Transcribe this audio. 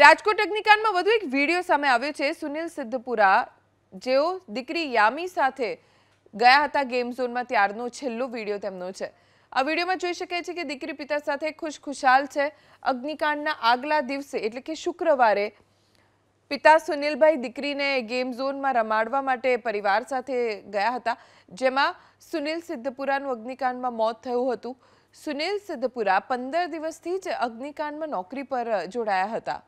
રાજકોટ ટેકનિકામાં વધુ એક વિડિયો સામે આવ્યો છે સુનિલ સિદ્ધપુરા જેઓ દીકરી યામી સાથે ગયા હતા ગેમ ઝોનમાં ત્યારનો છેલ્લો વિડિયો તેમનો છે આ વિડિયોમાં જોઈ શકાશે કે દીકરી પિતા સાથે ખુશખુશાલ છે અગ્નિકાંડના આગલા દિવસે એટલે કે શુક્રવારે પિતા સુનિલભાઈ દીકરીને ગેમ ઝોનમાં રમાડવા માટે પરિવાર સાથે ગયા હતા જેમાં સુનિલ સિદ્ધપુરાનું અગ્નિકાંડમાં મોત થયું હતું સુનિલ સિદ્ધપુરા 15 દિવસથી જ અગ્નિકાંડમાં નોકરી પર જોડાયા હતા